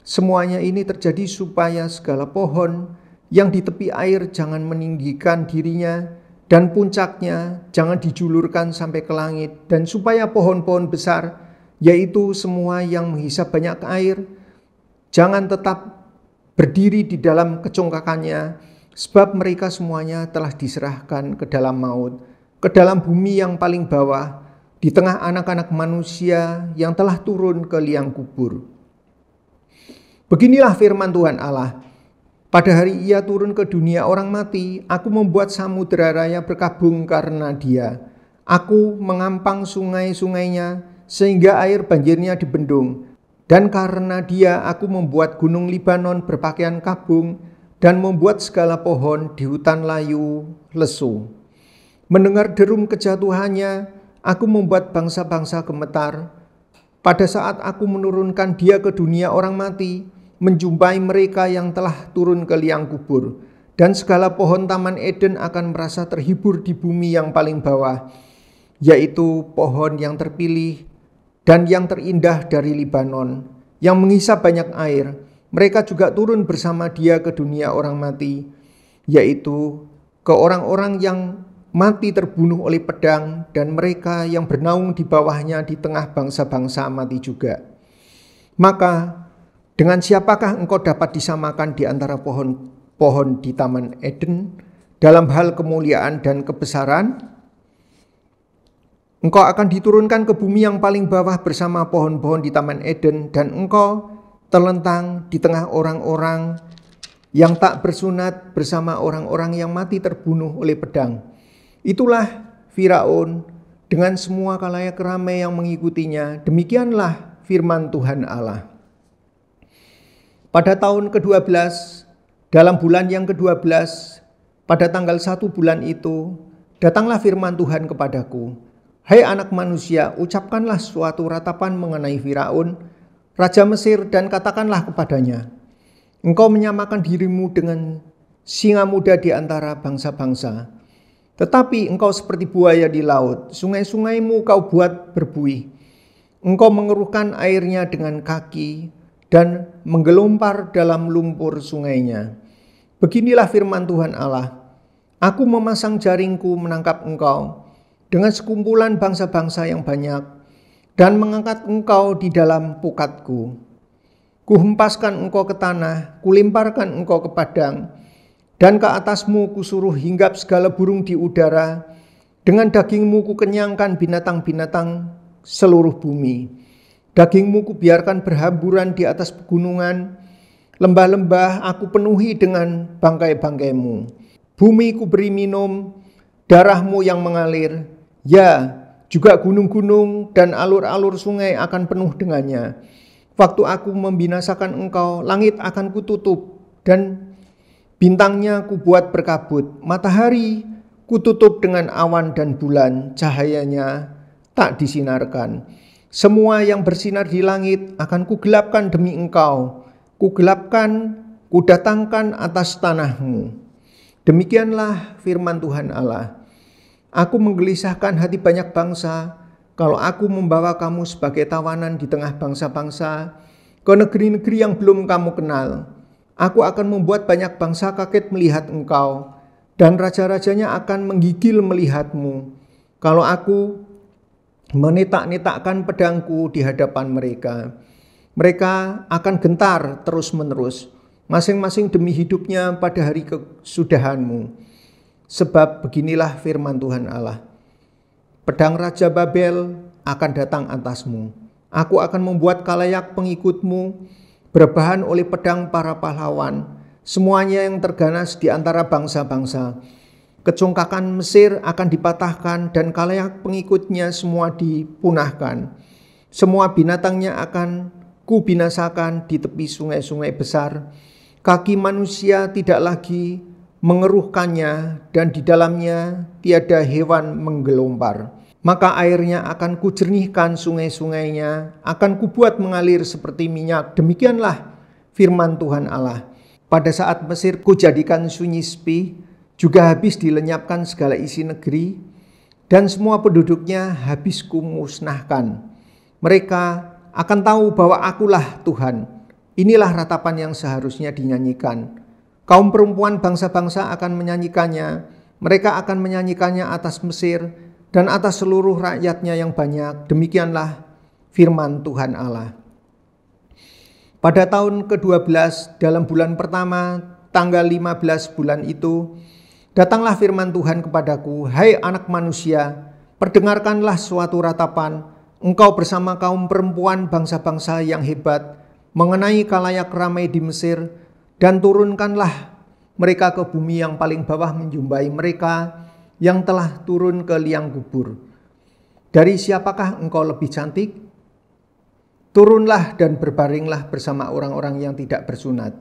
Semuanya ini terjadi supaya segala pohon yang di tepi air jangan meninggikan dirinya dan puncaknya jangan dijulurkan sampai ke langit dan supaya pohon-pohon besar yaitu semua yang menghisap banyak air jangan tetap berdiri di dalam kecongkakannya, sebab mereka semuanya telah diserahkan ke dalam maut, ke dalam bumi yang paling bawah, di tengah anak-anak manusia yang telah turun ke liang kubur. Beginilah firman Tuhan Allah. Pada hari ia turun ke dunia orang mati, aku membuat samudera raya berkabung karena dia. Aku mengampang sungai-sungainya, sehingga air banjirnya dibendung dan karena dia aku membuat gunung Libanon berpakaian kabung dan membuat segala pohon di hutan layu lesu. Mendengar derum kejatuhannya, aku membuat bangsa-bangsa gemetar. Pada saat aku menurunkan dia ke dunia orang mati, menjumpai mereka yang telah turun ke liang kubur. Dan segala pohon taman Eden akan merasa terhibur di bumi yang paling bawah, yaitu pohon yang terpilih dan yang terindah dari Libanon, yang menghisap banyak air, mereka juga turun bersama dia ke dunia orang mati, yaitu ke orang-orang yang mati terbunuh oleh pedang dan mereka yang bernaung di bawahnya di tengah bangsa-bangsa mati juga. Maka dengan siapakah engkau dapat disamakan di antara pohon-pohon di Taman Eden dalam hal kemuliaan dan kebesaran? Engkau akan diturunkan ke bumi yang paling bawah bersama pohon-pohon di Taman Eden dan engkau terlentang di tengah orang-orang yang tak bersunat bersama orang-orang yang mati terbunuh oleh pedang. Itulah Firaun dengan semua kalayak ramai yang mengikutinya. Demikianlah firman Tuhan Allah. Pada tahun ke-12, dalam bulan yang ke-12, pada tanggal satu bulan itu, datanglah firman Tuhan kepadaku. Hai anak manusia, ucapkanlah suatu ratapan mengenai Firaun, Raja Mesir, dan katakanlah kepadanya, Engkau menyamakan dirimu dengan singa muda di antara bangsa-bangsa. Tetapi engkau seperti buaya di laut, sungai-sungaimu kau buat berbuih. Engkau mengeruhkan airnya dengan kaki dan menggelompar dalam lumpur sungainya. Beginilah firman Tuhan Allah, Aku memasang jaringku menangkap engkau, dengan sekumpulan bangsa-bangsa yang banyak dan mengangkat engkau di dalam pukatku. Kuhempaskan engkau ke tanah, kulimparkan engkau ke padang, dan ke atasmu kusuruh hinggap segala burung di udara, dengan dagingmu kukenyangkan binatang-binatang seluruh bumi. Dagingmu kubiarkan biarkan berhamburan di atas pegunungan, lembah-lembah aku penuhi dengan bangkai-bangkaimu. Bumi ku beri minum, darahmu yang mengalir, Ya, juga gunung-gunung dan alur-alur sungai akan penuh dengannya. Waktu aku membinasakan engkau, langit akan kututup dan bintangnya kubuat berkabut. Matahari kututup dengan awan dan bulan, cahayanya tak disinarkan. Semua yang bersinar di langit akan kugelapkan demi engkau. Kugelapkan, kudatangkan atas tanahmu. Demikianlah firman Tuhan Allah. Aku menggelisahkan hati banyak bangsa, kalau aku membawa kamu sebagai tawanan di tengah bangsa-bangsa, ke negeri-negeri yang belum kamu kenal. Aku akan membuat banyak bangsa kaget melihat engkau, dan raja-rajanya akan menggigil melihatmu. Kalau aku menitak-nitakkan pedangku di hadapan mereka, mereka akan gentar terus-menerus, masing-masing demi hidupnya pada hari kesudahanmu. Sebab beginilah firman Tuhan Allah. Pedang Raja Babel akan datang atasmu. Aku akan membuat kalayak pengikutmu berbahan oleh pedang para pahlawan, semuanya yang terganas di antara bangsa-bangsa. Kecongkakan Mesir akan dipatahkan dan kalayak pengikutnya semua dipunahkan. Semua binatangnya akan kubinasakan di tepi sungai-sungai besar. Kaki manusia tidak lagi mengeruhkannya dan di dalamnya tiada hewan menggelombar. Maka airnya akan kujernihkan sungai-sungainya, akan kubuat mengalir seperti minyak. Demikianlah firman Tuhan Allah. Pada saat Mesir kujadikan sunyi sepi, juga habis dilenyapkan segala isi negeri, dan semua penduduknya habis kumusnahkan. Mereka akan tahu bahwa akulah Tuhan. Inilah ratapan yang seharusnya dinyanyikan Kaum perempuan bangsa-bangsa akan menyanyikannya. Mereka akan menyanyikannya atas Mesir dan atas seluruh rakyatnya yang banyak. Demikianlah firman Tuhan Allah. Pada tahun ke-12 dalam bulan pertama, tanggal 15 bulan itu, datanglah firman Tuhan kepadaku, "Hai anak manusia, perdengarkanlah suatu ratapan engkau bersama kaum perempuan bangsa-bangsa yang hebat mengenai kalayak ramai di Mesir dan turunkanlah mereka ke bumi yang paling bawah menjumpai mereka yang telah turun ke liang kubur. Dari siapakah engkau lebih cantik? Turunlah dan berbaringlah bersama orang-orang yang tidak bersunat.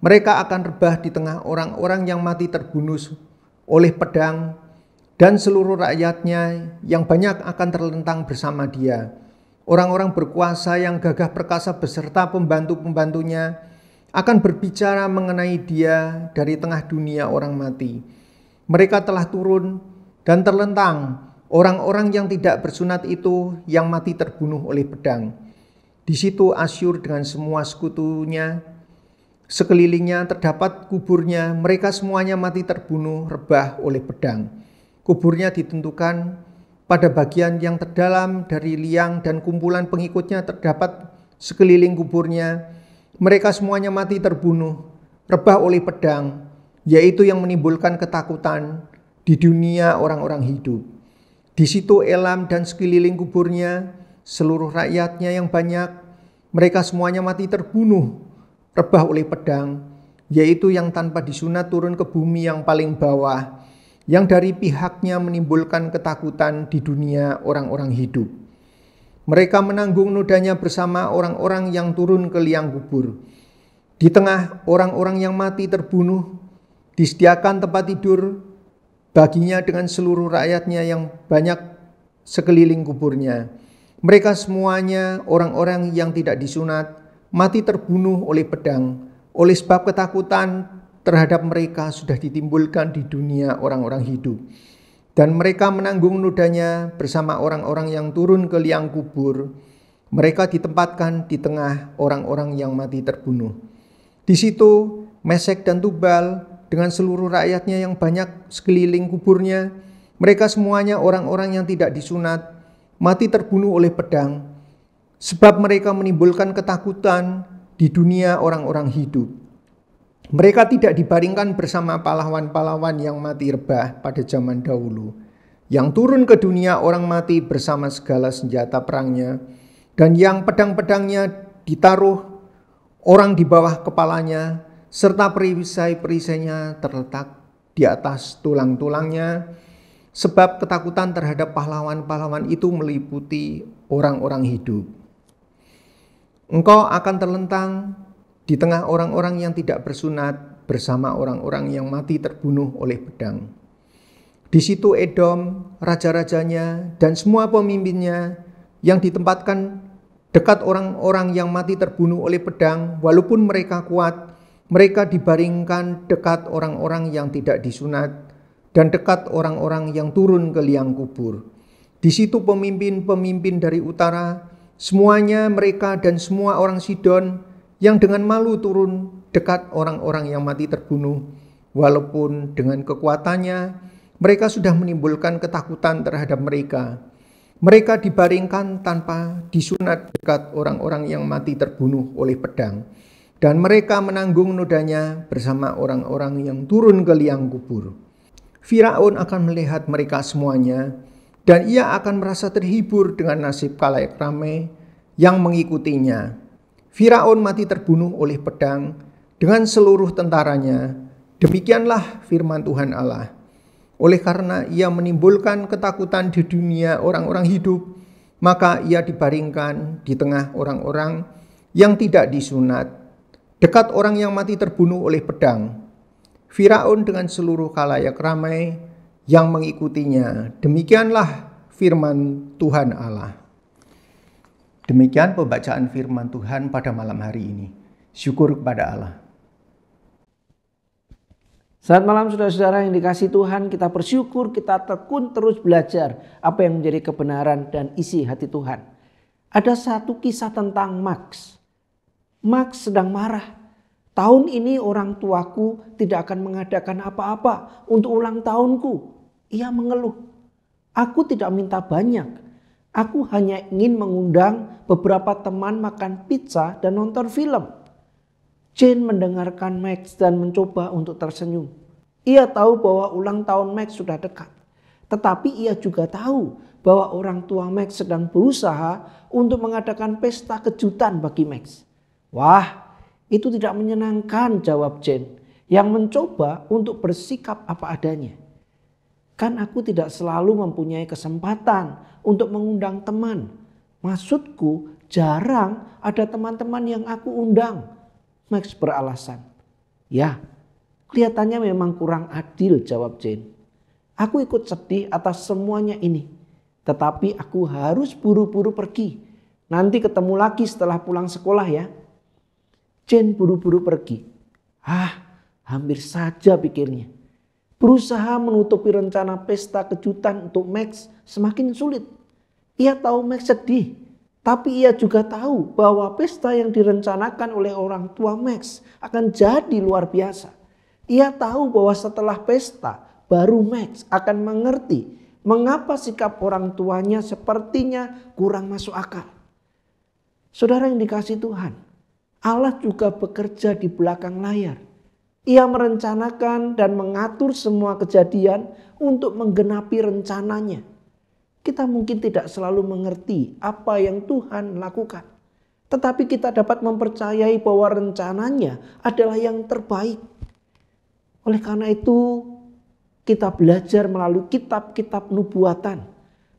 Mereka akan rebah di tengah orang-orang yang mati terbunuh oleh pedang dan seluruh rakyatnya yang banyak akan terlentang bersama dia. Orang-orang berkuasa yang gagah perkasa beserta pembantu-pembantunya akan berbicara mengenai dia dari tengah dunia orang mati. Mereka telah turun dan terlentang orang-orang yang tidak bersunat itu yang mati terbunuh oleh pedang. Di situ Asyur dengan semua sekutunya, sekelilingnya terdapat kuburnya, mereka semuanya mati terbunuh rebah oleh pedang. Kuburnya ditentukan pada bagian yang terdalam dari liang dan kumpulan pengikutnya terdapat sekeliling kuburnya, mereka semuanya mati terbunuh, rebah oleh pedang, yaitu yang menimbulkan ketakutan di dunia orang-orang hidup. Di situ Elam dan sekeliling kuburnya, seluruh rakyatnya yang banyak, mereka semuanya mati terbunuh, rebah oleh pedang, yaitu yang tanpa disunat turun ke bumi yang paling bawah, yang dari pihaknya menimbulkan ketakutan di dunia orang-orang hidup. Mereka menanggung nodanya bersama orang-orang yang turun ke liang kubur. Di tengah orang-orang yang mati terbunuh, disediakan tempat tidur baginya dengan seluruh rakyatnya yang banyak sekeliling kuburnya. Mereka semuanya orang-orang yang tidak disunat, mati terbunuh oleh pedang. Oleh sebab ketakutan terhadap mereka sudah ditimbulkan di dunia orang-orang hidup. Dan mereka menanggung nudanya bersama orang-orang yang turun ke liang kubur. Mereka ditempatkan di tengah orang-orang yang mati terbunuh. Di situ Mesek dan Tubal dengan seluruh rakyatnya yang banyak sekeliling kuburnya, mereka semuanya orang-orang yang tidak disunat, mati terbunuh oleh pedang, sebab mereka menimbulkan ketakutan di dunia orang-orang hidup. Mereka tidak dibaringkan bersama pahlawan-pahlawan yang mati rebah pada zaman dahulu, yang turun ke dunia orang mati bersama segala senjata perangnya, dan yang pedang-pedangnya ditaruh orang di bawah kepalanya, serta perisai-perisainya terletak di atas tulang-tulangnya, sebab ketakutan terhadap pahlawan-pahlawan itu meliputi orang-orang hidup. Engkau akan terlentang di tengah orang-orang yang tidak bersunat bersama orang-orang yang mati terbunuh oleh pedang. Di situ Edom, raja-rajanya, dan semua pemimpinnya yang ditempatkan dekat orang-orang yang mati terbunuh oleh pedang, walaupun mereka kuat, mereka dibaringkan dekat orang-orang yang tidak disunat dan dekat orang-orang yang turun ke liang kubur. Di situ pemimpin-pemimpin dari utara, semuanya mereka dan semua orang Sidon yang dengan malu turun dekat orang-orang yang mati terbunuh. Walaupun dengan kekuatannya, mereka sudah menimbulkan ketakutan terhadap mereka. Mereka dibaringkan tanpa disunat dekat orang-orang yang mati terbunuh oleh pedang. Dan mereka menanggung nodanya bersama orang-orang yang turun ke liang kubur. Firaun akan melihat mereka semuanya dan ia akan merasa terhibur dengan nasib kalayak ramai yang mengikutinya. Firaun mati terbunuh oleh pedang dengan seluruh tentaranya. Demikianlah firman Tuhan Allah. Oleh karena ia menimbulkan ketakutan di dunia orang-orang hidup, maka ia dibaringkan di tengah orang-orang yang tidak disunat, dekat orang yang mati terbunuh oleh pedang. Firaun dengan seluruh kalayak ramai yang mengikutinya. Demikianlah firman Tuhan Allah. Demikian pembacaan firman Tuhan pada malam hari ini. Syukur kepada Allah. Saat malam saudara-saudara yang dikasih Tuhan, kita bersyukur, kita tekun terus belajar apa yang menjadi kebenaran dan isi hati Tuhan. Ada satu kisah tentang Max. Max sedang marah. Tahun ini orang tuaku tidak akan mengadakan apa-apa untuk ulang tahunku. Ia mengeluh. Aku tidak minta banyak, Aku hanya ingin mengundang beberapa teman makan pizza dan nonton film. Jane mendengarkan Max dan mencoba untuk tersenyum. Ia tahu bahwa ulang tahun Max sudah dekat. Tetapi ia juga tahu bahwa orang tua Max sedang berusaha untuk mengadakan pesta kejutan bagi Max. Wah, itu tidak menyenangkan jawab Jane yang mencoba untuk bersikap apa adanya. Kan aku tidak selalu mempunyai kesempatan untuk mengundang teman. Maksudku jarang ada teman-teman yang aku undang. Max beralasan. Ya, kelihatannya memang kurang adil jawab Jane. Aku ikut sedih atas semuanya ini. Tetapi aku harus buru-buru pergi. Nanti ketemu lagi setelah pulang sekolah ya. Jane buru-buru pergi. Ah, hampir saja pikirnya berusaha menutupi rencana pesta kejutan untuk Max semakin sulit. Ia tahu Max sedih, tapi ia juga tahu bahwa pesta yang direncanakan oleh orang tua Max akan jadi luar biasa. Ia tahu bahwa setelah pesta, baru Max akan mengerti mengapa sikap orang tuanya sepertinya kurang masuk akal. Saudara yang dikasih Tuhan, Allah juga bekerja di belakang layar ia merencanakan dan mengatur semua kejadian untuk menggenapi rencananya. Kita mungkin tidak selalu mengerti apa yang Tuhan lakukan, tetapi kita dapat mempercayai bahwa rencananya adalah yang terbaik. Oleh karena itu, kita belajar melalui kitab-kitab nubuatan.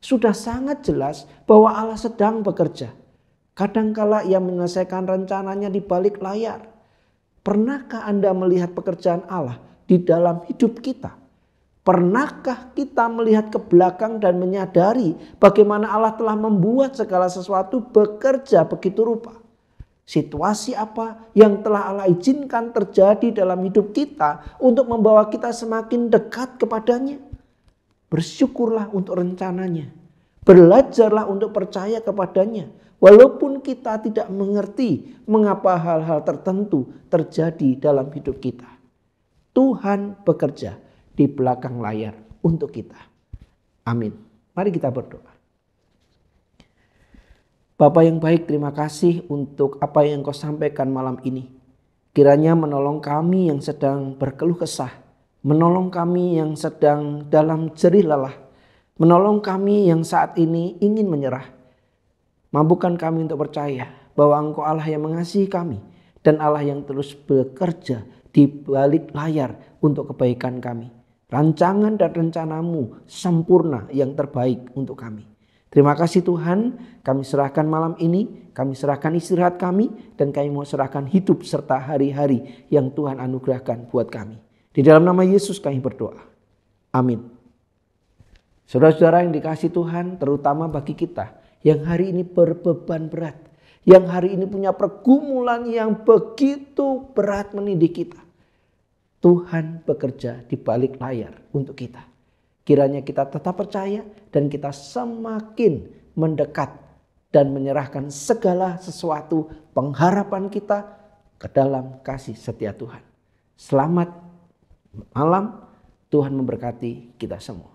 Sudah sangat jelas bahwa Allah sedang bekerja. Kadangkala ia menyelesaikan rencananya di balik layar. Pernahkah Anda melihat pekerjaan Allah di dalam hidup kita? Pernahkah kita melihat ke belakang dan menyadari bagaimana Allah telah membuat segala sesuatu bekerja begitu rupa? Situasi apa yang telah Allah izinkan terjadi dalam hidup kita untuk membawa kita semakin dekat kepadanya? Bersyukurlah untuk rencananya. Belajarlah untuk percaya kepadanya. Walaupun kita tidak mengerti mengapa hal-hal tertentu terjadi dalam hidup kita, Tuhan bekerja di belakang layar untuk kita. Amin. Mari kita berdoa. Bapak yang baik, terima kasih untuk apa yang kau sampaikan malam ini. Kiranya menolong kami yang sedang berkeluh kesah, menolong kami yang sedang dalam jerih lelah, menolong kami yang saat ini ingin menyerah Mampukan kami untuk percaya bahwa Engkau Allah yang mengasihi kami dan Allah yang terus bekerja di balik layar untuk kebaikan kami. Rancangan dan rencanamu sempurna yang terbaik untuk kami. Terima kasih Tuhan, kami serahkan malam ini, kami serahkan istirahat kami, dan kami mau serahkan hidup serta hari-hari yang Tuhan anugerahkan buat kami. Di dalam nama Yesus kami berdoa. Amin. Saudara-saudara yang dikasih Tuhan, terutama bagi kita yang hari ini berbeban berat, yang hari ini punya pergumulan yang begitu berat mendidik kita. Tuhan bekerja di balik layar untuk kita. Kiranya kita tetap percaya dan kita semakin mendekat dan menyerahkan segala sesuatu pengharapan kita ke dalam kasih setia Tuhan. Selamat malam, Tuhan memberkati kita semua.